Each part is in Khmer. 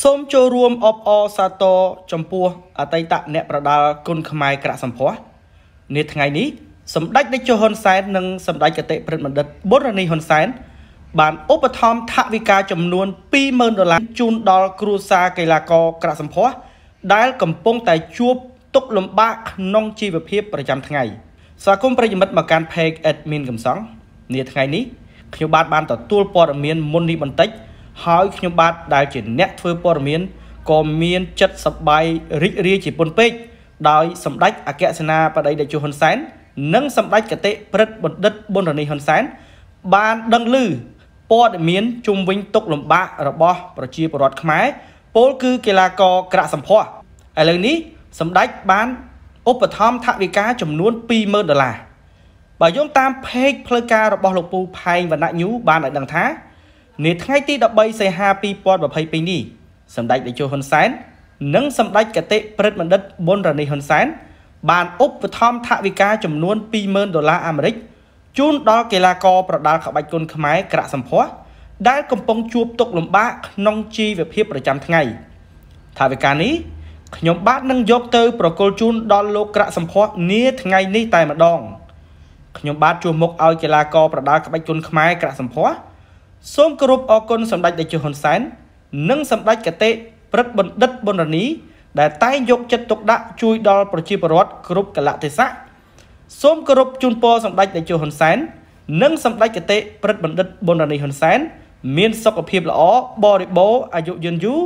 សូមចូលរួមអបអរសាទរចំពោះអតីតអ្នកប្រដាល់គុណខ្មែរក្រសម្ផស្សនាថ្ងៃនេះសម្ដេចតេជោហ៊ុនសែននិងសម្ដេចកតេប្រិទ្ធបណ្ឌិតបុរនីហ៊ុនសែនបានឧបត្ថម្ភថវិកាចំនួន20000ដុល្លារជូនដល់គ្រួសារកីឡាករក្រសម្ផស្សដែល កំពុងតែជួបទុក្ខលំបាកក្នុងជីវភាពប្រចាំថ្ងៃស្វាគមន៍ប្រិយមិត្តមកកាន់ Page Admin កំសង នាថ្ងៃនេះខ្ញុំបាទបានទទួលព័ត៌មានមុននេះបន្តិចហើយខ្ញុំបាទដែលជា អ្នកធ្វើព័ត៌មានក៏មានចិត្តសប្បាយរីករាយជាពន់ពេកដោយសម្ដេចអគ្គសេនាបតីតេជោហ៊ុនសែននិង សម្ដេចកតេព្រឹទ្ធបណ្ឌិតប៊ុនរនីហ៊ុនសែនបាន ដឹងឮព័ត៌មានជុំវិញទុកលំបាករបស់ប្រជាពលរដ្ឋខ្មែរពលគឺកីឡាករក្រាក់សម្ផស្សឥឡូវនេះសម្ដេចបានឧបត្ថម្ភថវិកាចំនួន20000ដុល្លារបើយោងតាមเพจផ្លូវការរបស់លោកពូផែងវណ្ណៈញូបានឲ្យដឹងថានាថ្ងៃទី13សីហា2022នេះសម្ដេចតេជោហ៊ុនសែននិងសម្ដេចកតិព្រឹទ្ធបណ្ឌិតប៊ុនរ៉ានីហ៊ុនសែនបានឧបត្ថម្ភថវិកាចំនួន20000ដុល្លារអាមេរិកជូនដល់កីឡាករប្រដាល់ក្បាច់គុនខ្មែរក្រាក់សម្ផស្សដែលកំពុងជួបទុក្ខលំបាកក្នុងជីវភាពប្រចាំ ថ្ងៃថាវិការនេះខ្ញុំបាទនឹងយកទៅប្រគល់ជូនដល់លោកក្រាក់សម្ផស្សនាថ្ងៃនេះតែម្ដងខ្ញុំបាទជួសមុខឲ្យកីឡាករប្រដាល់ក្បាច់គុនខ្មែរក្រាក់សម្ផស្សសូមគោរពអគុណសម្ដេចតេជោហ៊ុនសែននិងសម្ដេចកតេព្រឹទ្ធបណ្ឌិតប៊ុនរនី ដែលតែងយកចិត្តទុកដាក់ជួយដល់ប្រជាពលរដ្ឋគ្រប់កលៈទេសៈសូមគោរពជូនពរសម្ដេចតេជោហ៊ុនសែននិងសម្ដេចកតេព្រឹទ្ធបណ្ឌិតប៊ុនរនីហ៊ុនសែនមានសុខភាពល្អបរិបូរអាយុយឺនយូរ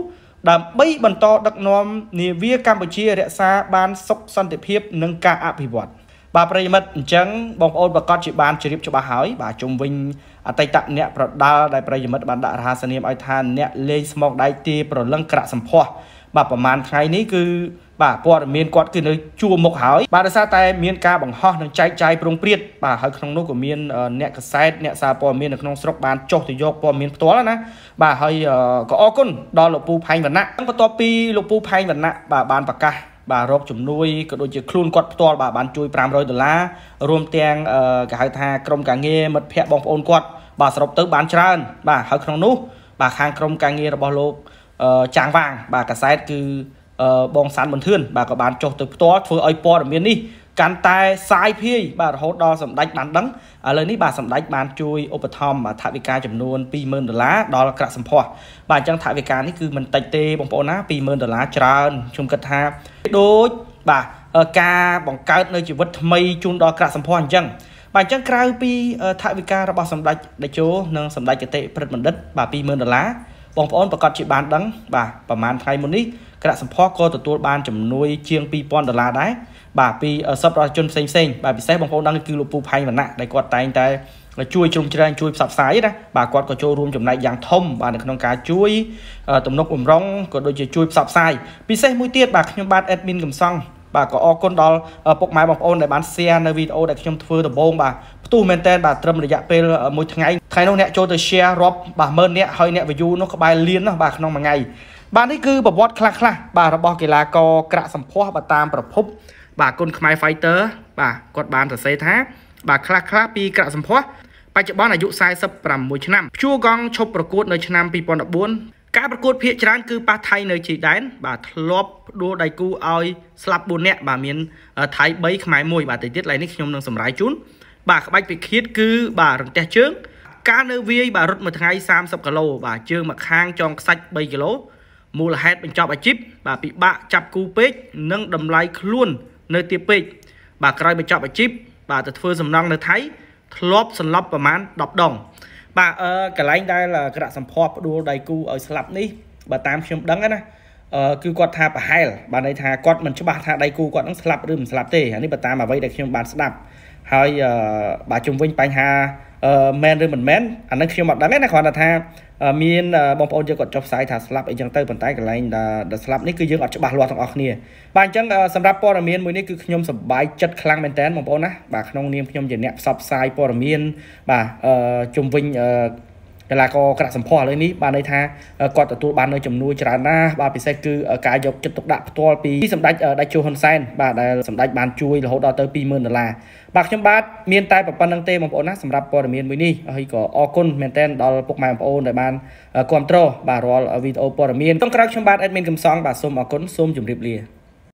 ដើម្បីបន្តដឹកនាំនាវាកម្ពុជារក្សាបានសុខសន្តិភាពនិងការអភិវឌ្ឍបាទប្រិយមិត្តអញ្ចឹងបងប្អូនប្រកាសជាបានជ្រាបច្បាស់ហើយបាទជុំវិញអតីតអ្នកប្រដាល់ដែលប្រិយមិត្តបានដាក់រហស្សនាមឲ្យថាអ្នកលេងស្មោកដៃទាប្រលឹងក្រាក់សម្ផស្សបាទប្រហែលថ្ងៃនេះគឺបាទព័ត៌មានគាត់គឺនៅជួរមុខហើយបាទដោយសារតែមានការបង្ហោះនិងចែកចាយប្រងព្រាតបាទហើយក្នុងនោះក៏មានអ្នកកសែតអ្នកសារព័ត៌មាននៅក្នុងស្រុកបានចុះទៅយកព័ត៌មានផ្ទាល់ណាបាទហើយក៏អរគុណដល់លោកពូផែងវណ្ណៈបន្ទាប់ពីលោកពូផែងវណ្ណៈបាទបានប្រកាសបាទរកជំនួយក៏ដូចជាខ្លួនគាត់ផ្ទាល់បាទបានជួយ500ដុល្លាររួមទាំងគេហៅថាក្រុមការងារមិត្តភ័ក្តិបងប្អូនគាត់បាទសរុបទៅបានច្រើនបាទហើយក្នុងនោះ បាទខាងក្រុមការងាររបស់លោក ចាងវាង បាទកាសែត គឺបងសានមន្ទឿនបាទក៏បានចុះទៅផ្ទាល់ធ្វើឲ្យព័ត៌មាននេះកាន់តែសាយភាយបាទរហូតដល់សម្ដេចបានដឹងឥឡូវនេះបាទសម្ដេចបានជួយឧបត្ថម្ភថវិកាចំនួន20000ដុល្លារដល់ក្រាក់សម្ផស្សបាទអញ្ចឹងថវិកានេះគឺមិនតិចទេបងប្អូនណា20000ដុល្លារច្រើនខ្ញុំគិតថាដូចបាទការបង្កើត នៅជីវិតថ្មីជូនដល់ក្រាក់សម្ផស្សអញ្ចឹងបាទអញ្ចឹងក្រៅពីថវិការបស់សម្ដេចតេជោនិងសម្ដេចកតេព្រឹទ្ធបណ្ឌិតបាទ20000ដុល្លារបងប្អូនប្រកាសជាបានដឹងបាទប្រហែលថ្ងៃមុននេះគណៈសម្ផស្សក៏ទទួលបានជំនួយជាង2000ដុល្លារដែរបាទពីសពរដ្ឋជនផ្សេងផ្សេងបាទពិសេសបងប្អូនដឹងគឺលោកពូផៃវណ្ណៈដែលគាត់តែងតែជួយជ្រោមជ្រែងជួយផ្សព្វផ្សាយណាបាទគាត់ក៏ចូលរួមចំណែកយ៉ាងធំបាទនៅក្នុងការជួយទំនុកបំរុងក៏ដូចជាជួយផ្សព្វផ្សាយពិសេសមួយទៀតបាទខ្ញុំបាទ admin កំសង់បាទក៏អរគុណដល់ពុកម៉ែបងប្អូនដែលបាន share នៅវីដេអូដែលខ្ញុំធ្វើដំបូងបាទផ្ទុះមែនតើបាទត្រឹមរយៈពេលមួយថ្ងៃថ្ងៃនោះអ្នកចូលទៅ share រាប់បាទម៉ឺនអ្នកហើយអ្នក view នោះក្បែរលានណាបាទក្នុងមួយថ្ងៃបាទនេះគឺប្រវត្តិខ្លះខ្លះបាទរបស់កីឡាករក្រាក់សម្ផស្សបាទតាមប្រភព បាទគុណខ្មែរ fighter បាទគាត់បានសរសេរថា បាទខ្លះខ្លះពីក្រាក់សម្ផស្សបច្ចុប្បន្នអាយុ46ឆ្នាំព្យួរកង់ឈប់ប្រកួតនៅឆ្នាំ2014ការប្រកួតភាគច្រើនគឺប៉ះថៃនៅជ័យដែន បាទធ្លាប់ដួលដៃគូឲ្យស្លាប់4នាក់បាទមានថៃ3ខ្មែរ1បាទទៅទៀតឡើយនេះខ្ញុំនឹងសម្រាយជូនបាទក្បាច់ពិឃាតគឺបាទរន្ទះជើងការនៅវាយបាទរត់មួយថ្ងៃ30គីឡូបាទជើងមួយខាងចងខ្សាច់3គីឡូមូលហេតុបញ្ចប់អាជីពបាទពិបាកចាប់គូពេកនិងតម្លៃខ្លួននៅទីពេកបាទក្រោយបញ្ចប់អាជីពបាទទៅធ្វើសំណងនៅថៃធ្លាប់សន្លប់ប្រមាណ10ដងបាទអឺកន្លែងដែលក្រៈសម្ភ័ព្វផ្ដួលដៃគូឲ្យស្លាប់នេះបើតាមខ្ញុំដឹងណាអឺគឺគាត់ថាប្រហែលបានន័យថាគាត់មិនច្បាស់ថាដៃគូគាត់នឹងស្លាប់ឬមិនស្លាប់ទេអានេះបើតាមអ្វីដែលខ្ញុំបានស្ដាប់ហើយបាទជំវិញបញ្ហាមែនឬមិនមែនអានឹងខ្ញុំអត់ដឹងទេណាគ្រាន់តែថា មានបងប្អូនយើងគាត់ចុះផ្សាយថាស្លាប់អីចឹងទៅប៉ុន្តែកន្លែងដែលស្លាប់នេះគឺយើងអត់ច្បាស់លាស់ទាំងអស់គ្នាបាទអញ្ចឹងសម្រាប់ព័ត៌មានមួយនេះគឺខ្ញុំសប្បាយចិត្តខ្លាំងមែនតើបងប្អូនណាបាទក្នុង នាមខ្ញុំជាអ្នកផ្សព្វផ្សាយព័ត៌មានបាទជំវិញកីឡាករក្រាក់សម្ផស្សឥឡូវនេះបានន័យថាគាត់ទទួលបាននៅចំនួនច្រើនណាស់បាទពិសេសគឺការយកចិត្តទុកដាក់ផ្ទាល់ពីសម្ដេចដៃជូហ៊ុនសែនបាទដែលសម្ដេចបានជួយរហូតដល់ទៅ20000ដុល្លារបាទខ្ញុំបាទមានតែប៉ុណ្្នឹងទេបងប្អូនណាសម្រាប់ព័ត៌មានមួយនេះហើយក៏អរគុណមែនទែនដល់ពុកម៉ែបងប្អូនដែលបានគ្រប់គ្រងបាទរាល់វីដេអូព័ត៌មានចុងក្រោយខ្ញុំបាទអេដមីនកំសងបាទសូមអរគុណសូមជម្រាបលា